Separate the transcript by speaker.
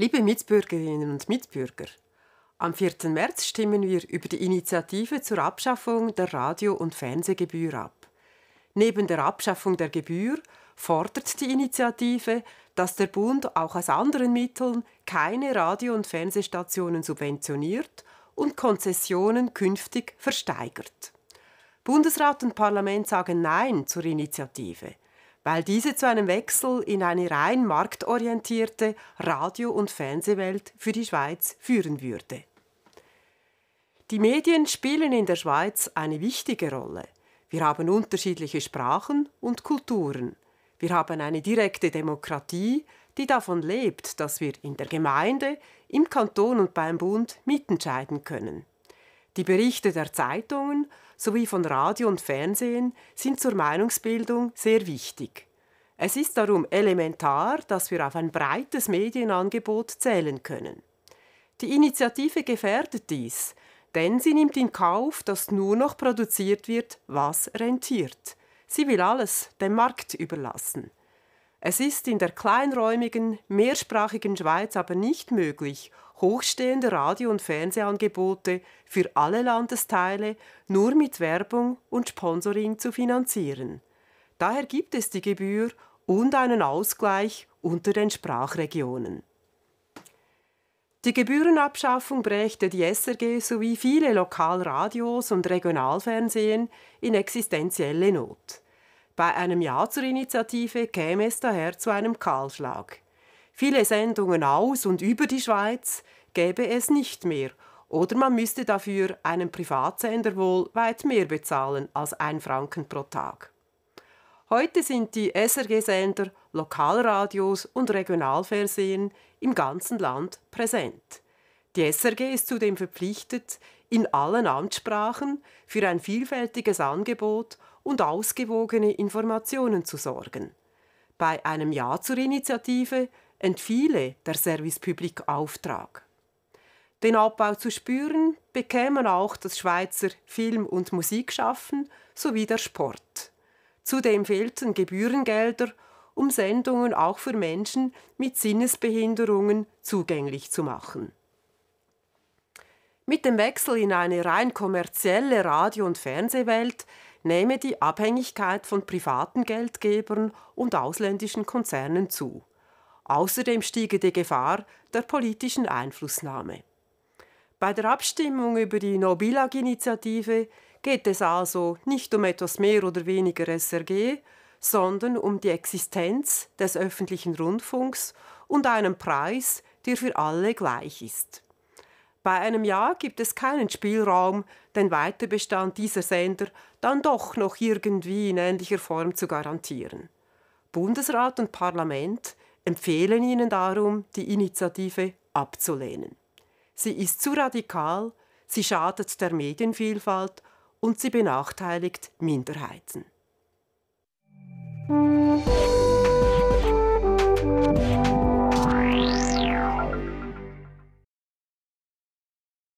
Speaker 1: Liebe Mitbürgerinnen und Mitbürger, am 4. März stimmen wir über die Initiative zur Abschaffung der Radio- und Fernsehgebühr ab. Neben der Abschaffung der Gebühr fordert die Initiative, dass der Bund auch aus anderen Mitteln keine Radio- und Fernsehstationen subventioniert und Konzessionen künftig versteigert. Bundesrat und Parlament sagen Nein zur Initiative weil diese zu einem Wechsel in eine rein marktorientierte Radio- und Fernsehwelt für die Schweiz führen würde. Die Medien spielen in der Schweiz eine wichtige Rolle. Wir haben unterschiedliche Sprachen und Kulturen. Wir haben eine direkte Demokratie, die davon lebt, dass wir in der Gemeinde, im Kanton und beim Bund mitentscheiden können. Die Berichte der Zeitungen sowie von Radio und Fernsehen sind zur Meinungsbildung sehr wichtig. Es ist darum elementar, dass wir auf ein breites Medienangebot zählen können. Die Initiative gefährdet dies, denn sie nimmt in Kauf, dass nur noch produziert wird, was rentiert. Sie will alles dem Markt überlassen. Es ist in der kleinräumigen, mehrsprachigen Schweiz aber nicht möglich, hochstehende Radio- und Fernsehangebote für alle Landesteile nur mit Werbung und Sponsoring zu finanzieren. Daher gibt es die Gebühr und einen Ausgleich unter den Sprachregionen. Die Gebührenabschaffung brächte die SRG sowie viele Lokalradios und Regionalfernsehen in existenzielle Not. Bei einem Ja zur Initiative käme es daher zu einem Kahlschlag. Viele Sendungen aus und über die Schweiz gäbe es nicht mehr oder man müsste dafür einen Privatsender wohl weit mehr bezahlen als ein Franken pro Tag. Heute sind die SRG-Sender, Lokalradios und Regionalfernsehen im ganzen Land präsent. Die SRG ist zudem verpflichtet, in allen Amtssprachen für ein vielfältiges Angebot und ausgewogene Informationen zu sorgen. Bei einem Ja zur Initiative entfiele der Service Public Auftrag. Den Abbau zu spüren bekämen auch das Schweizer Film- und Musikschaffen sowie der Sport. Zudem fehlten Gebührengelder, um Sendungen auch für Menschen mit Sinnesbehinderungen zugänglich zu machen. Mit dem Wechsel in eine rein kommerzielle Radio- und Fernsehwelt nehme die Abhängigkeit von privaten Geldgebern und ausländischen Konzernen zu. Außerdem stiege die Gefahr der politischen Einflussnahme. Bei der Abstimmung über die nobilag initiative geht es also nicht um etwas mehr oder weniger SRG, sondern um die Existenz des öffentlichen Rundfunks und einen Preis, der für alle gleich ist. Bei einem Ja gibt es keinen Spielraum, den Weiterbestand dieser Sender dann doch noch irgendwie in ähnlicher Form zu garantieren. Bundesrat und Parlament empfehlen Ihnen darum, die Initiative abzulehnen. Sie ist zu radikal, sie schadet der Medienvielfalt und sie benachteiligt Minderheiten.